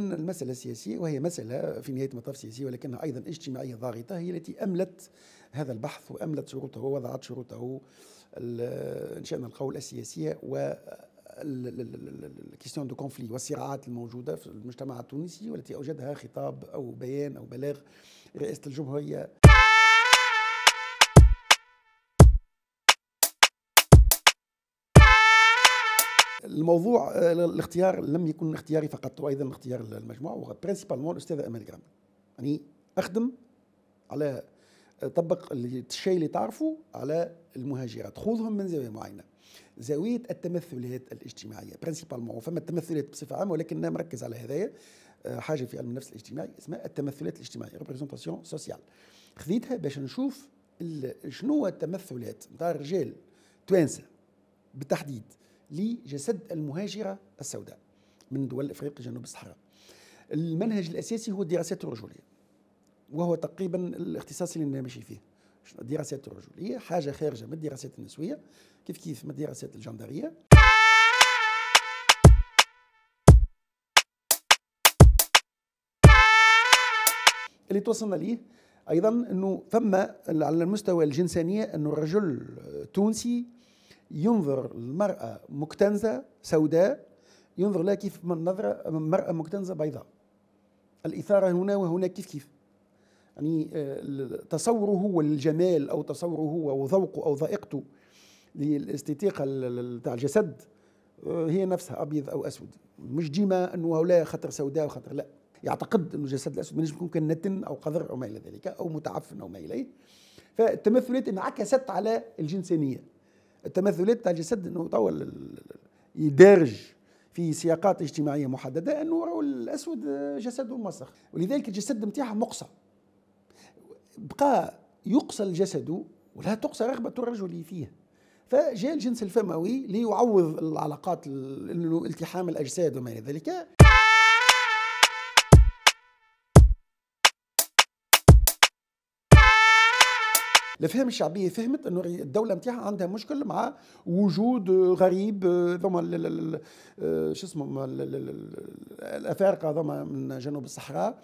المسألة السياسية وهي مسألة في نهاية المطاف سياسية ولكنها أيضا اجتماعية ضاغطة هي التي أملت هذا البحث وأملت شروطه ووضعت شروطه إن شئنا القول السياسية و الكيستيون دو كونفلي والصراعات الموجوده في المجتمع التونسي والتي اوجدها خطاب او بيان او بلاغ رئاسه الجمهوريه الموضوع آه، الاختيار لم يكن اختياري فقط وايضا اختيار المجموعه وبرينسيبالمون الاستاذه امال جرام يعني اخدم على آه، طبق الشيء اللي تعرفه على المهاجرات خذهم من زاويه معينه زاويه التمثلات الاجتماعيه برينسيبالمون فما التمثلات بصفه عامه ولكن مركز على هذايا آه، حاجه في علم النفس الاجتماعي اسمها التمثلات الاجتماعيه ريبريزونتاسيون سوسيال خذيتها باش نشوف شنو التمثلات نتاع الرجال توانسه بالتحديد لجسد المهاجرة السوداء من دول إفريقيا جنوب الصحراء المنهج الأساسي هو الدراسات الرجولية وهو تقريبا الاختصاص اللي ماشي فيه الدراسات الرجولية حاجة خارجة من الدراسات النسوية كيف كيف من الدراسات الجندرية اللي توصلنا ليه ايضا انه فما على المستوى الجنسانيه انه الرجل التونسي ينظر المرأة مكتنزة سوداء ينظر لها كيف من نظرة مرأة مكتنزة بيضاء الإثارة هنا وهناك كيف كيف يعني آه، تصوره هو الجمال أو تصوره هو وذوقه أو ذائقته للاستيطيقة تاع الجسد آه، هي نفسها أبيض أو أسود مش ديما أنه هؤلاء خطر سوداء وخطر لا يعتقد أنه الجسد الأسود مش يكون نتن أو قذر أو ما إلى ذلك أو متعفن أو ما إليه فالتمثلات انعكست على الجنسانية التمثلات تاع الجسد انه توا يدارج في سياقات اجتماعيه محدده انه راهو الاسود جسده موسخ ولذلك الجسد نتاعها مقصى بقى يقصى الجسد ولا تقصى رغبه الرجل فيه فجاء الجنس الفموي ليعوض العلاقات التحام الاجساد وما الى ذلك الافهام الشعبيه فهمت انه الدوله نتاعها عندها مشكل مع وجود غريب ثم آه، آه، شو اسمه الافارقه ثم من جنوب الصحراء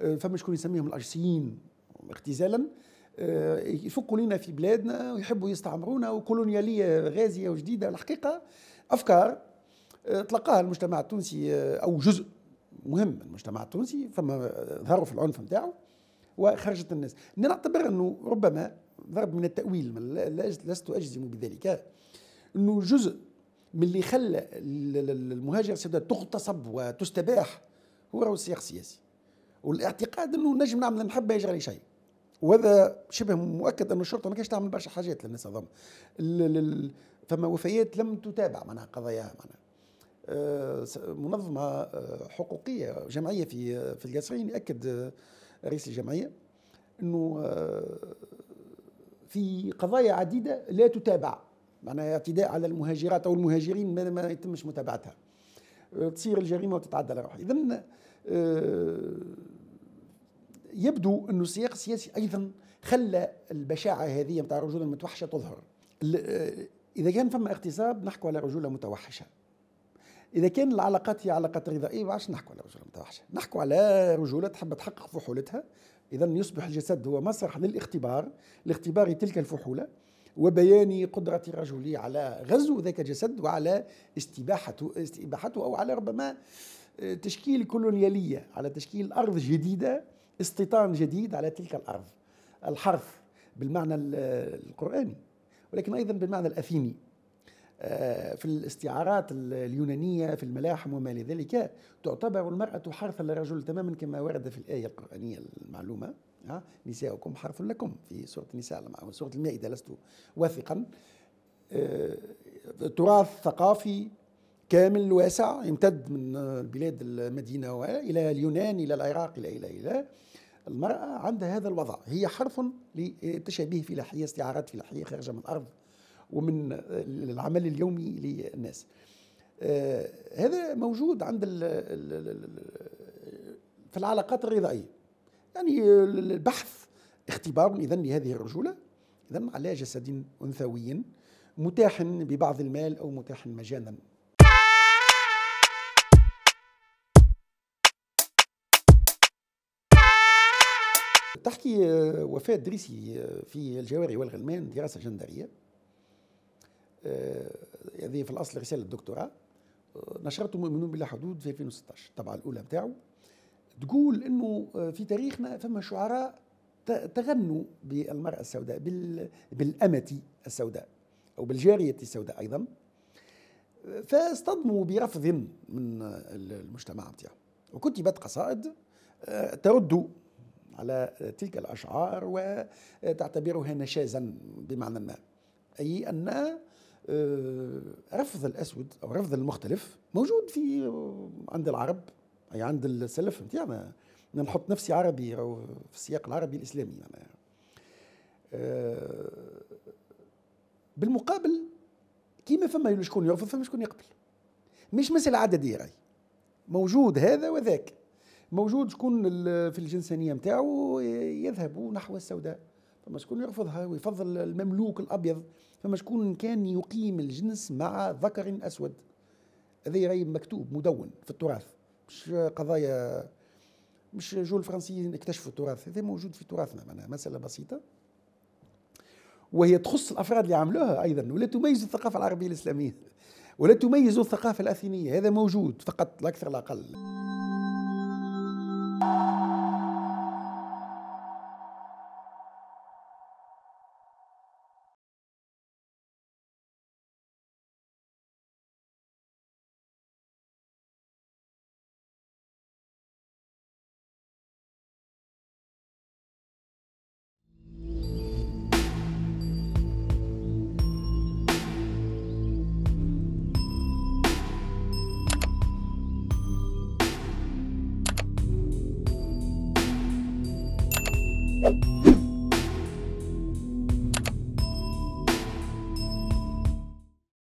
آه، فما شكون يسميهم الاجسيين اختزالا يفكوا لنا في بلادنا ويحبوا يستعمرونا وكولونياليه غازيه وجديده الحقيقه افكار تلقاها المجتمع التونسي او جزء مهم من المجتمع التونسي فما ظهروا في العنف نتاعو وخرجت الناس نعتبر انه ربما ضرب من التأويل لست أجزم بذلك أنه جزء من اللي خلى المهاجر السوداء تغتصب وتستباح هو راهو السياق السياسي والاعتقاد انه نجم نعمل نحب يجري شيء وهذا شبه مؤكد انه الشرطه ما كانش تعمل برشا حاجات للناس هذوما فما وفيات لم تتابع معناها قضاياها معناها آه، منظمه آه، حقوقيه جمعيه في آه، في القصرين ياكد رئيس الجمعيه انه في قضايا عديدة لا تتابع معناها اعتداء على المهاجرات أو المهاجرين ما, يتمش متابعتها أه، تصير الجريمة وتتعدى على روحها إذا أه، يبدو أنه السياق السياسي أيضا خلى البشاعة هذه متاع الرجولة المتوحشة تظهر أه، إذا كان فما اغتصاب نحكو على رجولة متوحشة إذا كان العلاقات هي علاقات رضائية علاش نحكو على رجولة متوحشة نحكو على رجولة تحب تحقق فحولتها إذا يصبح الجسد هو مسرح للاختبار لاختبار تلك الفحولة وبيان قدرة الرجل على غزو ذاك الجسد وعلى استباحته, استباحته أو على ربما آه، تشكيل كولونيالية على تشكيل أرض جديدة استيطان جديد على تلك الأرض الحرف بالمعنى القرآني ولكن أيضا بالمعنى الأثيني في الاستعارات اليونانية في الملاحم وما لذلك تعتبر المرأة حرثا للرجل تماما كما ورد في الآية القرآنية المعلومة نساؤكم حرث لكم في سورة النساء سورة المائدة لست واثقا آه، تراث ثقافي كامل واسع يمتد من بلاد المدينة إلى اليونان إلى العراق إلى إلى إلى المرأة عندها هذا الوضع هي حرث لتشابه في لحية استعارات في لحية خارجة من الأرض ومن العمل اليومي للناس آه، هذا موجود عند في العلاقات الرضائيه يعني البحث اختبار اذا لهذه الرجوله اذا على جسد انثوي متاح ببعض المال او متاح مجانا تحكي وفاة دريسي في الجواري والغلمان دراسة جندرية آه، هذه في الاصل رساله دكتوراه نشرته مؤمنون بلا حدود في 2016 الطبعه الاولى نتاعو تقول انه آه، في تاريخنا فما شعراء تغنوا بالمرأة السوداء بالأمة السوداء أو بالجارية السوداء أيضا فاصطدموا برفض من المجتمع بتاعهم وكتبت قصائد آه، ترد على تلك الأشعار وتعتبرها نشازا بمعنى ما أي أنها آه، رفض الاسود او رفض المختلف موجود في آه، عند العرب اي عند السلف نتاعنا يعني انا نحط نفسي عربي او في السياق العربي الاسلامي يعني. انا آه، بالمقابل كيما فما شكون يرفض فما شكون يقبل مش مسألة عددية راي موجود هذا وذاك موجود شكون في الجنسانية نتاعو يذهب نحو السوداء فما شكون يرفضها ويفضل المملوك الابيض فما شكون كان يقيم الجنس مع ذكر اسود هذا راي مكتوب مدون في التراث مش قضايا مش جو الفرنسيين اكتشفوا التراث هذا موجود في تراثنا معناها مساله بسيطه وهي تخص الافراد اللي عملوها ايضا ولا تميز الثقافه العربيه الاسلاميه ولا تميز الثقافه الاثينيه هذا موجود فقط لا اكثر لا اقل